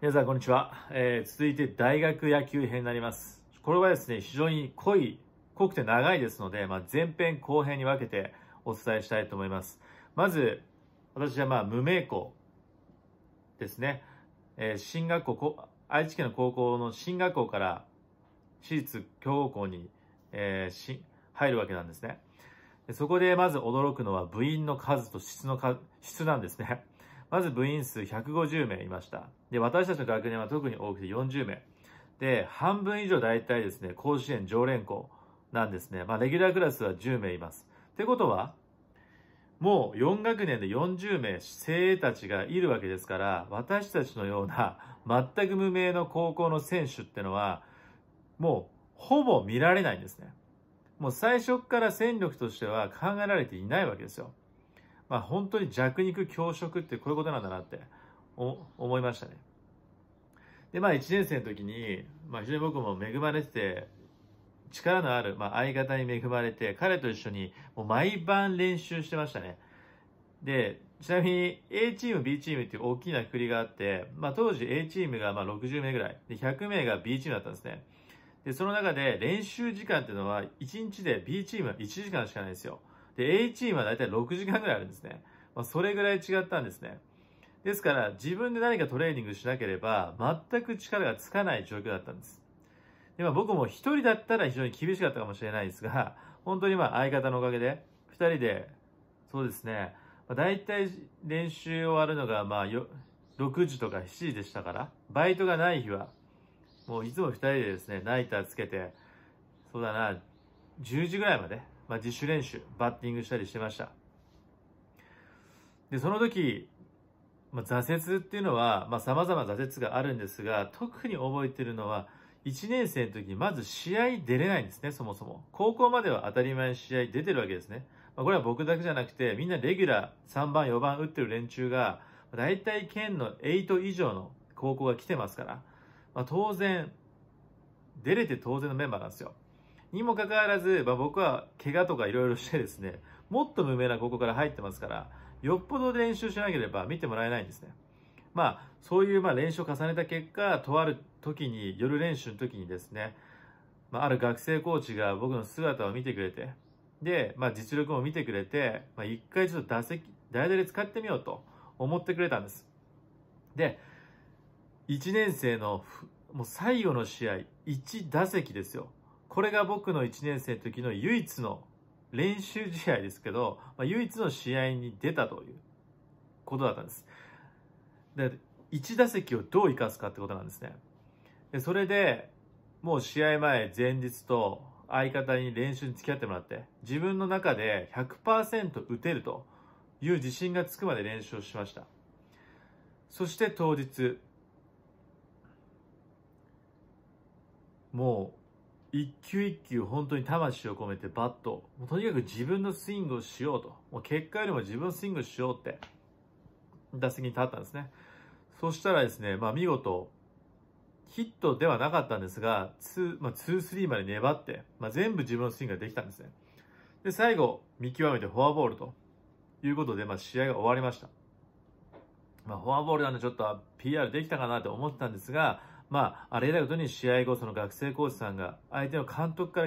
皆さん、こんにちは。えー、続いて大学野球編になります。これはですね、非常に濃い、濃くて長いですので、まあ、前編後編に分けてお伝えしたいと思います。まず、私はまあ、無名校ですね。えー、進学校、愛知県の高校の進学校から私立強豪校に、えー、し入るわけなんですね。そこでまず驚くのは部員の数と質の数、質なんですね。まず部員数150名いました。で、私たちの学年は特に多くて40名。で、半分以上大体ですね、甲子園常連校なんですね。まあ、レギュラークラスは10名います。ってことは、もう4学年で40名精鋭たちがいるわけですから、私たちのような 全く無名の高校の選手ってのは、もうほぼ見られないんですね。もう最初から戦力としては考えられていないわけですよ。まあ、本当に弱肉強食ってこういうことなんだなって思いましたね。で、まあ、1年生の時に、まあ、非常に僕も恵まれてて、力のある、まあ、相方に恵まれて、彼と一緒にもう毎晩練習してましたね。で、ちなみに A チーム、B チームっていう大きなくりがあって、まあ、当時 A チームがまあ60名ぐらい、で100名が B チームだったんですね。で、その中で練習時間っていうのは1日で B チームは1時間しかないんですよ。で、A チームはだいたい6時間ぐらいあるんですね。まあ、それぐらい違ったんですね。ですから、自分で何かトレーニングしなければ、全く力がつかない状況だったんです。で、まあ、僕も1人だったら非常に厳しかったかもしれないですが、本当にまあ相方のおかげで、2人で、そうですね、まあ、大体練習終わるのがまあよ6時とか7時でしたから、バイトがない日は、もういつも2人でですね、ナイターつけて、そうだな、10時ぐらいまでまあ、自主練習、バッティングしたりしてました。で、その時、まあ、挫折っていうのは、まあ、様々挫折があるんですが、特に覚えてるのは、1年生の時にまず試合出れないんですね、そもそも。高校までは当たり前試合出てるわけですね。まあ、これは僕だけじゃなくて、みんなレギュラー3番、4番打ってる連中が、大体県の8以上の高校が来てますから、まあ、当然、出れて当然のメンバーなんですよ。にもかかわらず、まあ、僕は怪我とかいろいろしてですね、もっと無名な高校から入ってますから、よっぽど練習しなければ見てもらえないんですね。まあ、そういうまあ練習を重ねた結果、とある時に、夜練習の時にですね、まあ、ある学生コーチが僕の姿を見てくれて、で、まあ、実力も見てくれて、まあ、一回ちょっと打席、代打で使ってみようと思ってくれたんです。で、1年生のもう最後の試合、1打席ですよ。これが僕の1年生の時の唯一の練習試合ですけど、まあ、唯一の試合に出たということだったんです。で、1打席をどう生かすかってことなんですね。で、それで、もう試合前、前日と相方に練習に付き合ってもらって、自分の中で100%打てるという自信がつくまで練習をしました。そして当日、もう一球一球本当に魂を込めてバット、もうとにかく自分のスイングをしようと。もう結果よりも自分のスイングをしようって、打席に立ったんですね。そしたらですね、まあ見事、ヒットではなかったんですが、ー、まあ、リーまで粘って、まあ、全部自分のスイングができたんですね。で、最後、見極めてフォアボールということで、まあ、試合が終わりました。まあ、フォアボールなんでちょっと PR できたかなと思ったんですが、まあ、あれだいことに試合後、その学生コーチさんが相手の監督から